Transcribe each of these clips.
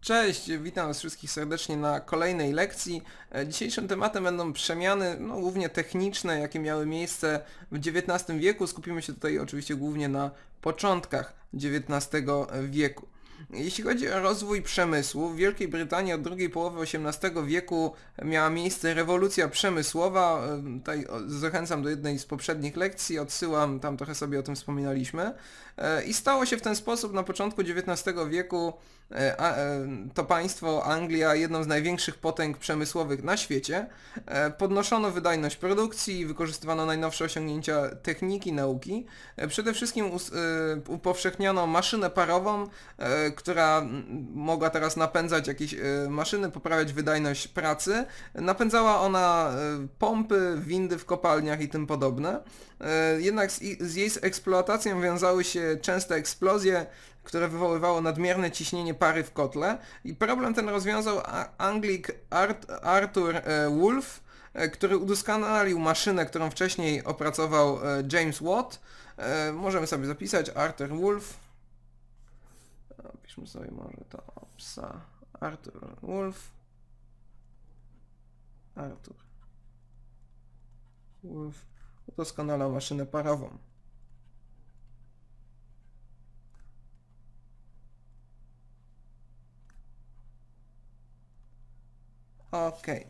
Cześć, witam wszystkich serdecznie na kolejnej lekcji. E, dzisiejszym tematem będą przemiany, no, głównie techniczne, jakie miały miejsce w XIX wieku. Skupimy się tutaj oczywiście głównie na początkach XIX wieku. Jeśli chodzi o rozwój przemysłu, w Wielkiej Brytanii od drugiej połowy XVIII wieku miała miejsce rewolucja przemysłowa. Tutaj zachęcam do jednej z poprzednich lekcji, odsyłam, tam trochę sobie o tym wspominaliśmy. E, I stało się w ten sposób na początku XIX wieku E, e, to państwo, Anglia, jedną z największych potęg przemysłowych na świecie, e, podnoszono wydajność produkcji, wykorzystywano najnowsze osiągnięcia techniki nauki. Przede wszystkim upowszechniano maszynę parową, która mogła teraz napędzać jakieś maszyny, poprawiać wydajność pracy. Napędzała ona pompy, windy w kopalniach i tym podobne. Jednak z jej eksploatacją wiązały się częste eksplozje, które wywoływało nadmierne ciśnienie pary w kotle i problem ten rozwiązał Anglik Art Arthur e, Wolff, e, który udoskonalił maszynę, którą wcześniej opracował e, James Watt. Możemy sobie zapisać Arthur Wolff. Piszmy sobie może to psa. Arthur Wolff. Arthur Wolff udoskonalał maszynę parową. Okej.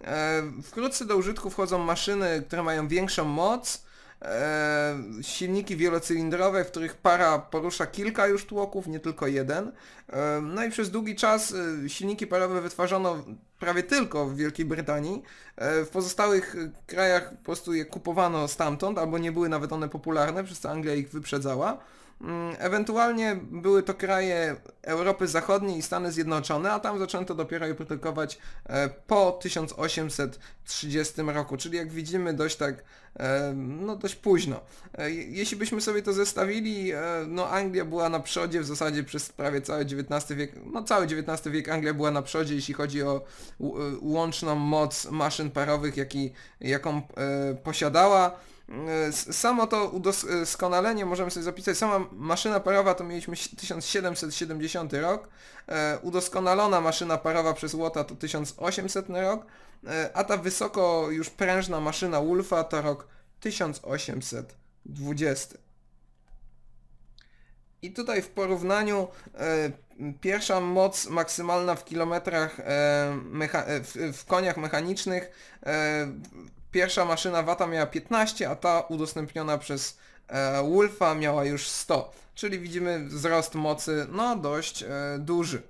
Okay. E, wkrótce do użytku wchodzą maszyny, które mają większą moc, e, silniki wielocylindrowe, w których para porusza kilka już tłoków, nie tylko jeden. E, no i przez długi czas silniki parowe wytwarzano prawie tylko w Wielkiej Brytanii. W pozostałych krajach po prostu je kupowano stamtąd, albo nie były nawet one popularne, przez co Anglia ich wyprzedzała. Mm, ewentualnie były to kraje Europy Zachodniej i Stany Zjednoczone, a tam zaczęto dopiero je produkować e, po 1830 roku, czyli jak widzimy dość tak, e, no dość późno. E, jeśli byśmy sobie to zestawili, no Anglia była na przodzie w zasadzie przez prawie cały XIX wiek, no cały XIX wiek Anglia była na przodzie, jeśli chodzi o łączną moc maszyn parowych, jaki, jaką posiadała. Y, samo to udoskonalenie y, możemy sobie zapisać. Sama maszyna parowa to mieliśmy 1770 rok, y, udoskonalona maszyna parowa przez Łota to 1800 rok, a ta wysoko już prężna maszyna Wolfa to rok 1820. I tutaj w porównaniu pierwsza moc maksymalna w kilometrach w, koniach mechanicznych pierwsza maszyna Wata miała 15, a ta udostępniona przez e, Wolfa miała już 100. Czyli widzimy wzrost mocy, no dość e, duży.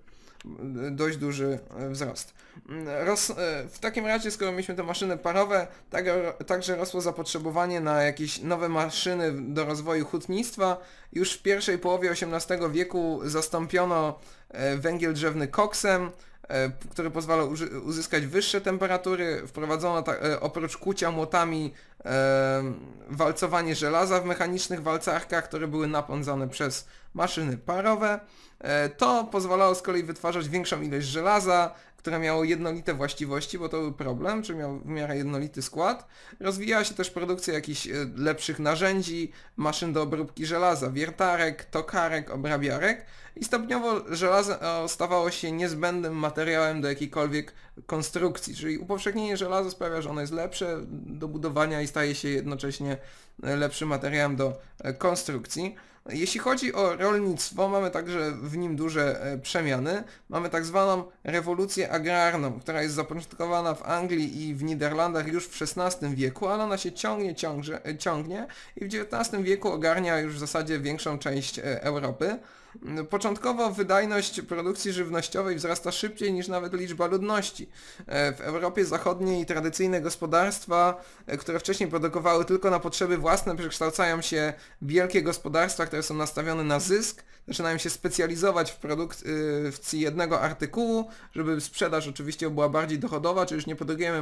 Dość duży e, wzrost. E, w takim razie, skoro mieliśmy te maszyny parowe, tak, także rosło zapotrzebowanie na jakieś nowe maszyny do rozwoju hutnictwa. Już w pierwszej połowie XVIII wieku zastąpiono e, węgiel drzewny koksem, E, który pozwala uzyskać wyższe temperatury, wprowadzono ta, e, oprócz kucia młotami e, walcowanie żelaza w mechanicznych walcarkach, które były napędzane przez maszyny parowe. To pozwalało z kolei wytwarzać większą ilość żelaza, które miało jednolite właściwości, bo to był problem, czy miał w miarę jednolity skład. Rozwijała się też produkcja jakichś e, lepszych narzędzi, maszyn do obróbki żelaza, wiertarek, tokarek, obrabiarek i stopniowo żelazo stawało się niezbędnym materiałem do jakiejkolwiek konstrukcji, czyli upowszechnienie żelaza sprawia, że ono jest lepsze do budowania i staje się jednocześnie e, lepszym materiałem do e, konstrukcji. Jeśli chodzi o rolnictwo, mamy także w nim duże e, przemiany. Mamy tak zwaną rewolucję agrarną, która jest zapoczątkowana w Anglii i w Niderlandach już w XVI wieku, ale ona się ciągnie, ciągnie, e, ciągnie i w XIX wieku ogarnia już w zasadzie większą część e, Europy. Początkowo wydajność produkcji żywnościowej wzrasta szybciej niż nawet liczba ludności. E, w Europie Zachodniej tradycyjne gospodarstwa, e, które wcześniej produkowały tylko na potrzeby własne, przekształcają się w wielkie gospodarstwa, które są nastawione na zysk, zaczynają się specjalizować w produkcji e, jednego artykułu, żeby sprzedaż oczywiście była bardziej dochodowa, czy już nie produkujemy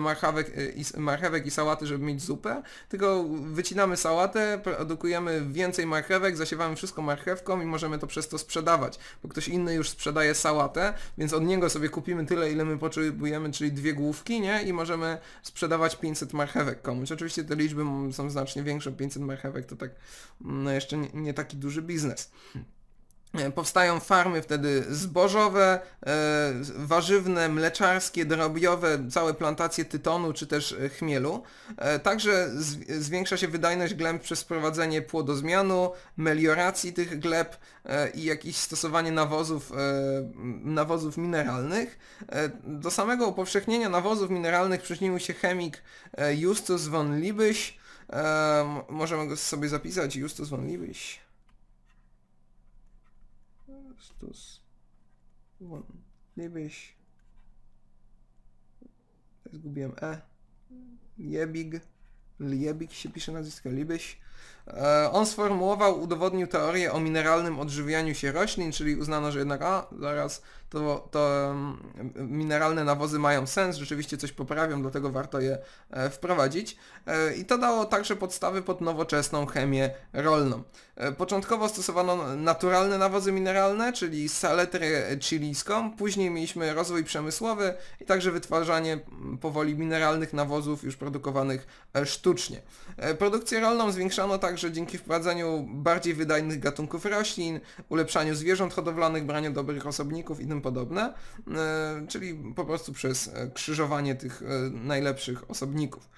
i, marchewek i sałaty, żeby mieć zupę, tylko wycinamy sałatę, produkujemy więcej marchewek, zasiewamy wszystko marchewką i możemy to przez to sprzedawać, bo ktoś inny już sprzedaje sałatę, więc od niego sobie kupimy tyle, ile my potrzebujemy, czyli dwie główki, nie? I możemy sprzedawać 500 marchewek komuś. Oczywiście te liczby są znacznie większe, 500 marchewek to tak, mm, no jeszcze nie, nie taki duży biznes. E, powstają farmy wtedy zbożowe, e, warzywne, mleczarskie, drobiowe, całe plantacje tytonu czy też e, chmielu. Także zwiększa się wydajność gleb przez wprowadzenie płodozmianu, melioracji tych gleb i jakieś stosowanie nawozów, nawozów mineralnych. Do samego upowszechnienia nawozów mineralnych przyczynił się chemik Justus von Liebig. Możemy go sobie zapisać, Justus von Liebig. Stos. One. Libyś. Zgubiłem E. Liebig. Liebig się pisze nazwisko. Libyś. E, on sformułował, udowodnił teorię o mineralnym odżywianiu się roślin, czyli uznano, że jednak a, zaraz to, to mineralne nawozy mają sens, rzeczywiście coś poprawią, dlatego warto je e, wprowadzić. E, I to dało także podstawy pod nowoczesną chemię rolną. Początkowo stosowano naturalne nawozy mineralne, czyli saletrę chilijską, później mieliśmy rozwój przemysłowy i także wytwarzanie powoli mineralnych nawozów już produkowanych sztucznie. Produkcję rolną zwiększano także także dzięki wprowadzeniu bardziej wydajnych gatunków roślin, ulepszaniu zwierząt hodowlanych, braniu dobrych osobników i tym podobne, e, czyli po prostu przez e, krzyżowanie tych e, najlepszych osobników.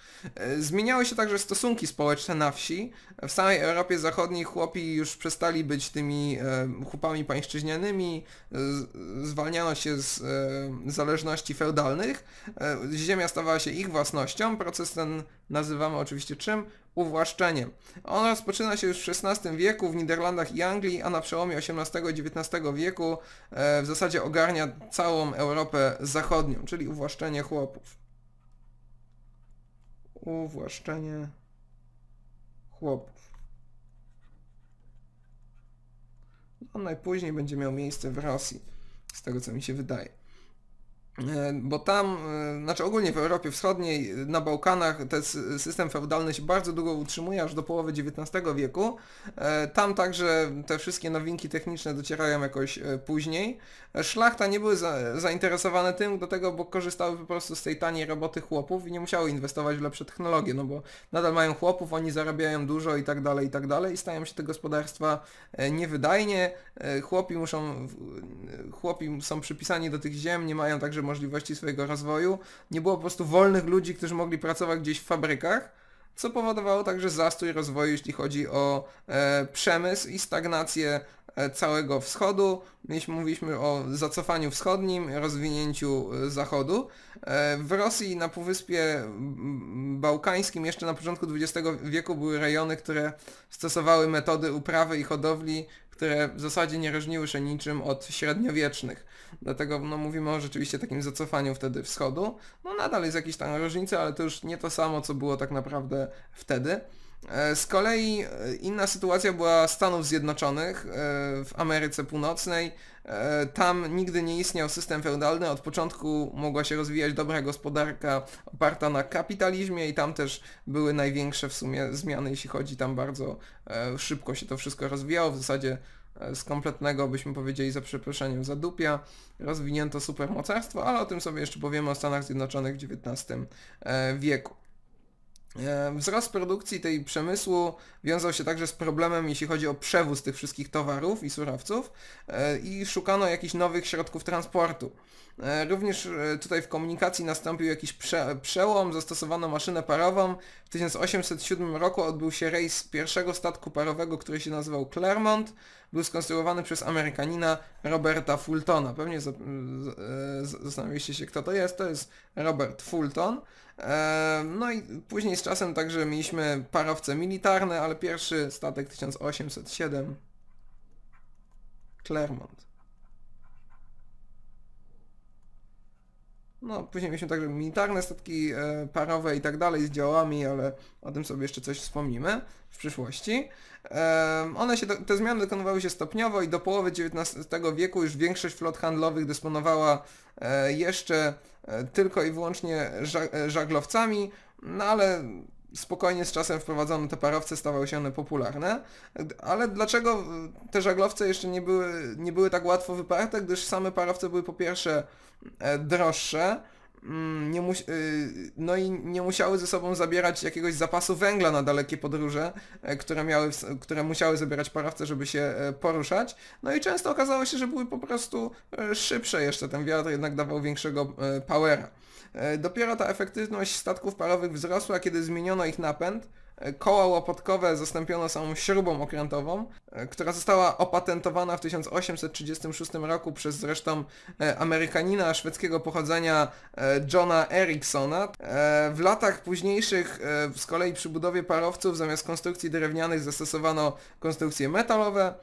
Zmieniały się także stosunki społeczne na wsi. W samej Europie Zachodniej chłopi już przestali być tymi chłopami pańszczyźnianymi, zwalniano się z zależności feudalnych, ziemia stawała się ich własnością, proces ten nazywamy oczywiście czym? Uwłaszczeniem. Ono rozpoczyna się już w XVI wieku w Niderlandach i Anglii, a na przełomie XVIII i XIX wieku e, w zasadzie ogarnia całą Europę Zachodnią, czyli uwłaszczenie chłopów. Uwłaszczenie chłopów. On no, najpóźniej będzie miał miejsce w Rosji, z tego co mi się wydaje. E, bo tam, e, znaczy ogólnie w Europie Wschodniej, na Bałkanach ten system feudalny się bardzo długo utrzymuje, aż do połowy XIX wieku. E, tam także te wszystkie nowinki techniczne docierają jakoś później. Szlachta nie były zainteresowane tym do tego, bo korzystały po prostu z tej taniej roboty chłopów i nie musiały inwestować w lepsze technologie, no bo nadal mają chłopów, oni zarabiają dużo i tak dalej, i tak dalej i stają się te gospodarstwa niewydajnie. Chłopi muszą, chłopi są przypisani do tych ziem, nie mają także możliwości swojego rozwoju. Nie było po prostu wolnych ludzi, którzy mogli pracować gdzieś w fabrykach, co powodowało także zastój rozwoju, jeśli chodzi o e, przemysł i stagnację e, całego wschodu. Mieliśmy, mówiliśmy o zacofaniu wschodnim, rozwinięciu e, zachodu. E, w Rosji na Półwyspie Bałkańskim jeszcze na początku XX wieku były rejony, które stosowały metody uprawy i hodowli które w zasadzie nie różniły się niczym od średniowiecznych. Dlatego no, mówimy o rzeczywiście takim zacofaniu wtedy wschodu. No nadal jest jakieś tam różnice, ale to już nie to samo, co było tak naprawdę wtedy. E, z kolei e, inna sytuacja była Stanów Zjednoczonych e, w Ameryce Północnej. Tam nigdy nie istniał system feudalny, od początku mogła się rozwijać dobra gospodarka oparta na kapitalizmie i tam też były największe w sumie zmiany, jeśli chodzi tam bardzo szybko się to wszystko rozwijało, w zasadzie z kompletnego, byśmy powiedzieli za przeproszeniem, zadupia, rozwinięto supermocarstwo, ale o tym sobie jeszcze powiemy o Stanach Zjednoczonych w XIX wieku. Wzrost produkcji tej przemysłu wiązał się także z problemem, jeśli chodzi o przewóz tych wszystkich towarów i surowców e, i szukano jakichś nowych środków transportu. E, również e, tutaj w komunikacji nastąpił jakiś prze przełom, zastosowano maszynę parową. W 1807 roku odbył się rejs pierwszego statku parowego, który się nazywał Clermont. Był skonstruowany przez Amerykanina Roberta Fultona. Pewnie zastanawialiście się, kto to jest. To jest Robert Fulton. E, no i później z czasem także mieliśmy parowce militarne, ale pierwszy statek 1807 Clermont. No, później mieliśmy także militarne statki e, parowe i tak dalej z działami, ale o tym sobie jeszcze coś wspomnimy w przyszłości. One się, te zmiany dokonywały się stopniowo i do połowy XIX wieku już większość flot handlowych dysponowała e, jeszcze e, tylko i wyłącznie żaglowcami, no ale spokojnie z czasem wprowadzono te parowce, stawały się one popularne, ale dlaczego te żaglowce jeszcze nie były, nie były tak łatwo wyparte, gdyż same parowce były po pierwsze e, droższe, mm, nie e, no i nie musiały ze sobą zabierać jakiegoś zapasu węgla na dalekie podróże, e, które, miały, które musiały zabierać parowce, żeby się poruszać. No i często okazało się, że były po prostu szybsze jeszcze, ten wiatr jednak dawał większego powera. E, dopiero ta efektywność statków parowych wzrosła, kiedy zmieniono ich napęd. E, koła łopotkowe zastąpiono samą śrubą okrętową, e, która została opatentowana w 1836 roku przez zresztą Amerykanina szwedzkiego pochodzenia Johna Ericksona. W latach późniejszych z kolei przy budowie parowców zamiast konstrukcji drewnianych zastosowano konstrukcje metalowe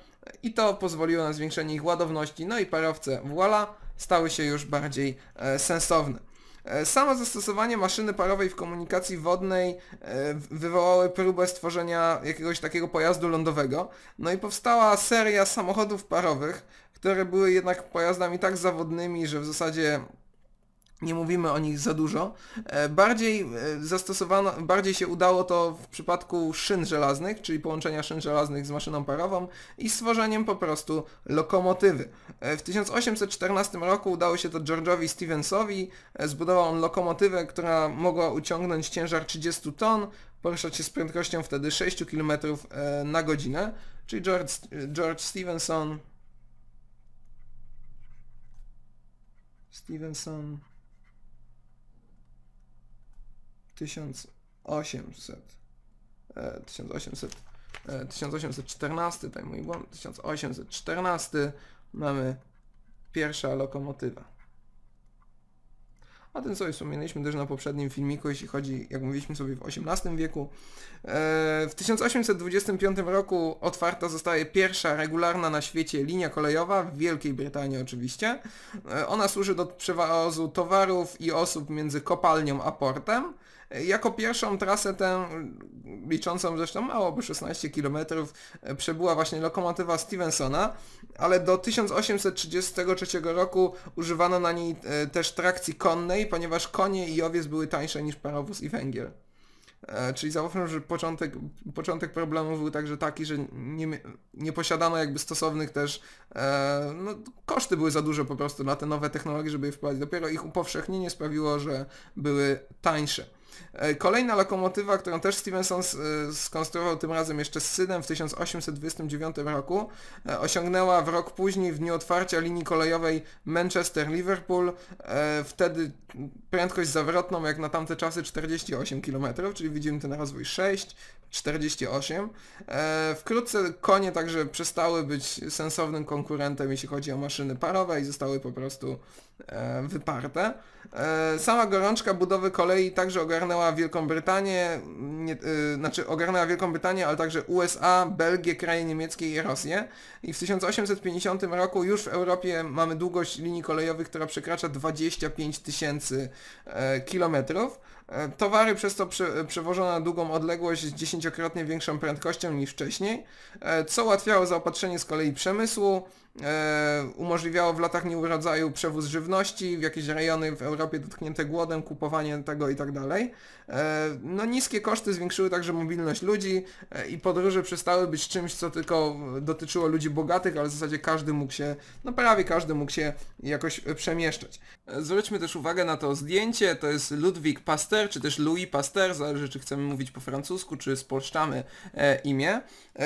i to pozwoliło na zwiększenie ich ładowności, no i parowce voila stały się już bardziej sensowne. E, samo zastosowanie maszyny parowej w komunikacji wodnej e, wywołały próbę stworzenia jakiegoś takiego pojazdu lądowego. No i powstała seria samochodów parowych, które były jednak pojazdami tak zawodnymi, że w zasadzie nie mówimy o nich za dużo. E, bardziej e, zastosowano, bardziej się udało to w przypadku szyn żelaznych, czyli połączenia szyn żelaznych z maszyną parową i stworzeniem po prostu lokomotywy. E, w 1814 roku udało się to George'owi Stevensowi. Zbudował on lokomotywę, która mogła uciągnąć ciężar 30 ton, poruszać się z prędkością wtedy 6 km na godzinę, czyli George, George Stevenson Stevenson 1800 1800 1814, tutaj mój błąd, 1814 mamy pierwsza lokomotywa. a tym sobie wspominaliśmy też na poprzednim filmiku, jeśli chodzi, jak mówiliśmy sobie, w XVIII wieku. E, w 1825 roku otwarta zostaje pierwsza regularna na świecie linia kolejowa, w Wielkiej Brytanii oczywiście. E, ona służy do przewozu towarów i osób między kopalnią a portem. Jako pierwszą trasę tę, liczącą zresztą mało, bo 16 km, e, przebyła właśnie lokomotywa Stevensona, ale do 1833 roku używano na niej e, też trakcji konnej, ponieważ konie i owiec były tańsze niż parowóz i węgiel. E, czyli załóżmy, że początek, początek problemu był także taki, że nie, nie posiadano jakby stosownych też, no, koszty były za duże po prostu na te nowe technologie, żeby je wprowadzić. Dopiero ich upowszechnienie sprawiło, że były tańsze. E, kolejna lokomotywa, którą też Stevenson e, skonstruował tym razem jeszcze z synem w 1829 roku, e, osiągnęła w rok później w dniu otwarcia linii kolejowej Manchester-Liverpool, wtedy prędkość zawrotną jak na tamte czasy 48 km, czyli widzimy ten rozwój 6, 48. Wkrótce konie także przestały być sensownym konkurentem, jeśli chodzi o maszyny parowe i zostały po prostu E, wyparte. E, sama gorączka budowy kolei także ogarnęła Wielką Brytanię, nie, e, znaczy ogarnęła Wielką Brytanię, ale także USA, Belgię, kraje niemieckie i Rosję. I w 1850 roku już w Europie mamy długość linii kolejowych, która przekracza 25 tysięcy kilometrów. Towary przez to przewożone na długą odległość z dziesięciokrotnie większą prędkością niż wcześniej, co ułatwiało zaopatrzenie z kolei przemysłu, E, umożliwiało w latach nieurodzaju przewóz żywności w jakieś rejony w Europie dotknięte głodem, kupowanie tego i tak dalej. E, no niskie koszty zwiększyły także mobilność ludzi e, i podróże przestały być czymś, co tylko dotyczyło ludzi bogatych, ale w zasadzie każdy mógł się, no prawie każdy mógł się jakoś przemieszczać. Zwróćmy też uwagę na to zdjęcie, to jest Ludwik Pasteur, czy też Louis Pasteur, zależy czy chcemy mówić po francusku, czy spolszczamy imię.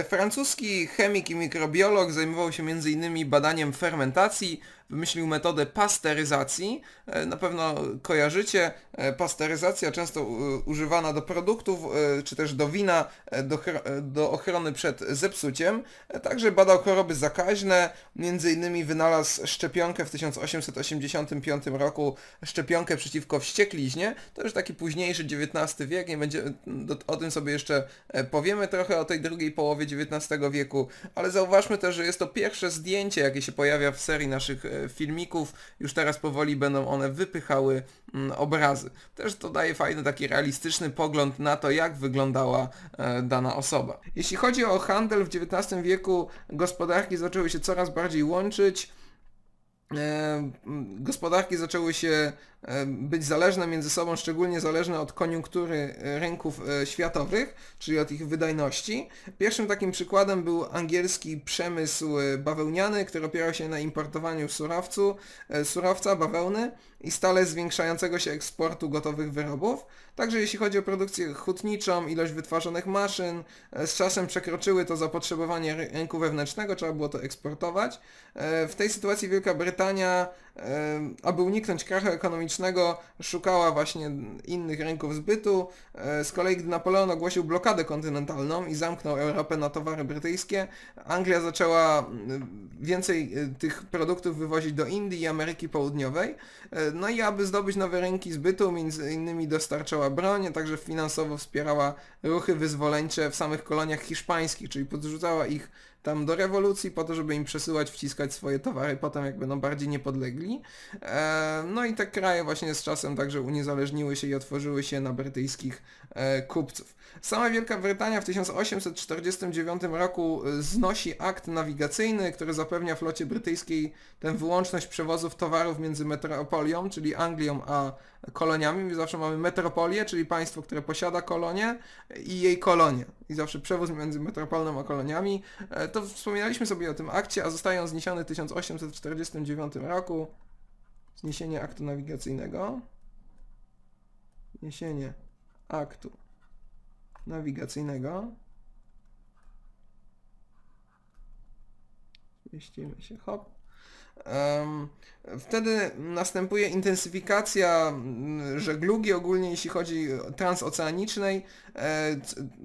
Francuski chemik i mikrobiolog zajmował się m.in badaniem fermentacji wymyślił metodę pasteryzacji. E, na pewno kojarzycie, e, pasteryzacja często e, używana do produktów, czy też do wina, do, do ochrony przed zepsuciem. Także badał choroby zakaźne, między innymi wynalazł szczepionkę w 1885 roku, szczepionkę przeciwko wściekliźnie. To już taki późniejszy XIX wiek, nie będzie, o tym sobie jeszcze powiemy trochę, o tej drugiej połowie XIX wieku, ale zauważmy też, że jest to pierwsze zdjęcie, jakie się pojawia w serii naszych filmików. Już teraz powoli będą one wypychały mm, obrazy. Też to daje fajny taki realistyczny pogląd na to, jak wyglądała e, dana osoba. Jeśli chodzi o handel, w XIX wieku gospodarki zaczęły się coraz bardziej łączyć e, gospodarki zaczęły się być zależne między sobą, szczególnie zależne od koniunktury e, rynków e, światowych, czyli od ich wydajności. Pierwszym takim przykładem był angielski przemysł e, bawełniany, który opierał się na importowaniu surowcu, surowca, bawełny i stale zwiększającego się eksportu gotowych wyrobów. Także jeśli chodzi o produkcję hutniczą, ilość wytwarzanych maszyn, z czasem przekroczyły to zapotrzebowanie rynku wewnętrznego, trzeba było to eksportować. W tej sytuacji Wielka Brytania aby uniknąć krachu ekonomicznego, szukała właśnie innych rynków zbytu. E, z kolei gdy Napoleon ogłosił blokadę kontynentalną i zamknął Europę na towary brytyjskie, Anglia zaczęła mm, więcej e, tych produktów wywozić do Indii i Ameryki Południowej. E, no i aby zdobyć nowe rynki zbytu, między innymi dostarczała broń, a także finansowo wspierała ruchy wyzwoleńcze w samych koloniach hiszpańskich, czyli podrzucała ich tam do rewolucji po to, żeby im przesyłać, wciskać swoje towary potem jak będą bardziej niepodlegli. E, no i te kraje właśnie z czasem także uniezależniły się i otworzyły się na brytyjskich e, kupców. Sama Wielka Brytania w 1849 roku e, znosi akt nawigacyjny, który zapewnia flocie brytyjskiej tę wyłączność przewozów towarów między metropolią, czyli Anglią, a koloniami. My zawsze mamy metropolię, czyli państwo, które posiada kolonię i jej kolonie. I zawsze przewóz między metropolią a koloniami to wspominaliśmy sobie o tym akcie, a zostaje on zniesiony w 1849 roku. Zniesienie aktu nawigacyjnego. Zniesienie aktu nawigacyjnego. Zmieścimy się, hop. Wtedy następuje intensyfikacja mm, żeglugi ogólnie, jeśli chodzi transoceanicznej, e,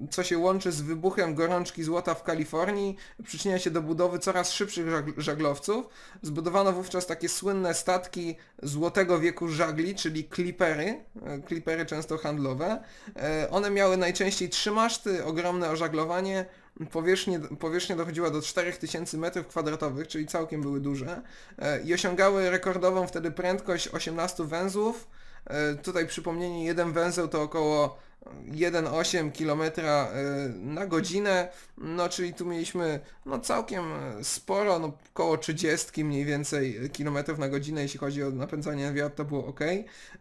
co się łączy z wybuchem gorączki złota w Kalifornii, przyczynia się do budowy coraz szybszych żaglowców. Zbudowano wówczas takie słynne statki złotego wieku żagli, czyli klipery, e, klipery często handlowe. E, one miały najczęściej trzy maszty, ogromne ożaglowanie, powierzchnie, powierzchnia dochodziła do 4000 m2, czyli całkiem były duże e, i osiągały rekordową wtedy prędkość 18 węzłów. E, tutaj przypomnienie, jeden węzeł to około 1,8 km e, na godzinę, no czyli tu mieliśmy no całkiem sporo, no około 30 mniej więcej kilometrów na godzinę, jeśli chodzi o napędzanie na wiatr, to było ok.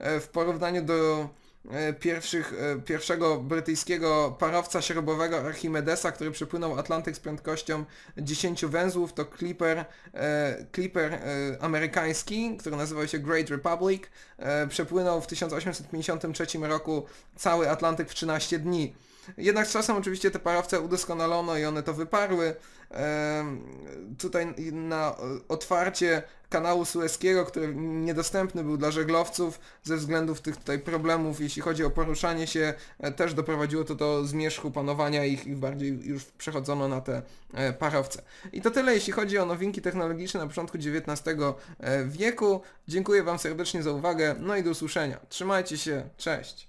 W porównaniu do E, pierwszych, e, pierwszego brytyjskiego parowca śrubowego Archimedesa, który przepłynął Atlantyk z prędkością 10 węzłów, to Clipper, e, Clipper amerykański, który nazywał się Great Republic, przepłynął w 1853 roku cały Atlantyk w 13 dni. Jednak z czasem oczywiście te parawce udoskonalono i one to wyparły. Tutaj na otwarcie kanału Sueskiego, który niedostępny był dla żeglowców ze względów tych tutaj problemów, jeśli chodzi o poruszanie się, e, też doprowadziło to do zmierzchu panowania ich i bardziej już przechodzono na te e, parowce. I to tyle, jeśli chodzi o nowinki technologiczne na początku XIX e, wieku. Dziękuję Wam serdecznie za uwagę, no i do usłyszenia. Trzymajcie się, cześć!